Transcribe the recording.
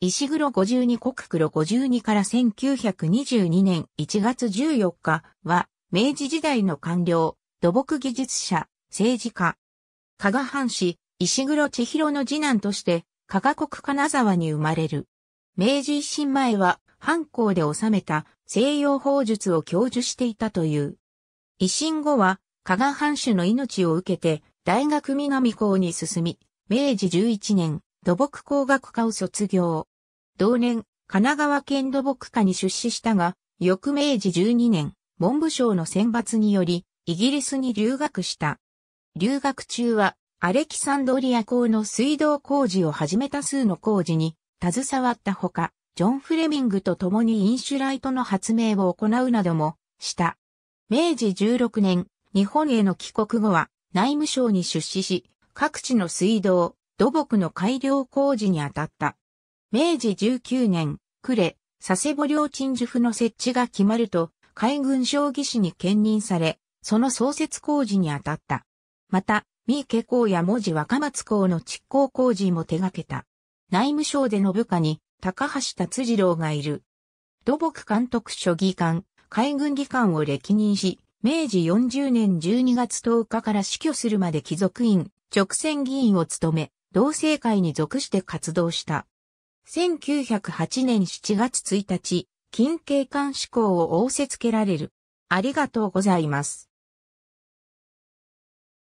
石黒52国黒52から1922年1月14日は、明治時代の官僚、土木技術者、政治家。加賀藩士、石黒千尋の次男として、加賀国金沢に生まれる。明治維新前は、藩校で治めた西洋法術を教授していたという。維新後は、加賀藩主の命を受けて、大学南校に進み、明治11年、土木工学科を卒業。同年、神奈川県土木科に出資したが、翌明治12年、文部省の選抜により、イギリスに留学した。留学中は、アレキサンドリア港の水道工事をはじめ多数の工事に携わったほか、ジョン・フレミングと共にインシュライトの発明を行うなどもした。明治16年、日本への帰国後は内務省に出資し、各地の水道、土木の改良工事に当たった。明治19年、呉、佐世保領鎮守府の設置が決まると、海軍将棋士に兼任され、その創設工事に当たった。また、三池港や文字若松港の築港工事も手掛けた。内務省での部下に、高橋達次郎がいる。土木監督署議官、海軍議官を歴任し、明治40年12月10日から死去するまで貴族院、直線議員を務め、同性会に属して活動した。1908年7月1日、近景官志向を仰せつけられる。ありがとうございます。